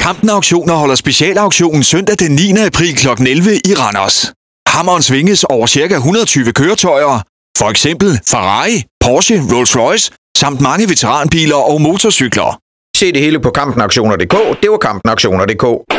Kampen Auktioner holder specialauktionen søndag den 9. april kl. 11 i Randers. Hammeren svinges over ca. 120 køretøjer, for eksempel Ferrari, Porsche, Rolls-Royce, samt mange veteranbiler og motorcykler. Se det hele på kampenauktioner.dk. Det var kampenauktioner.dk.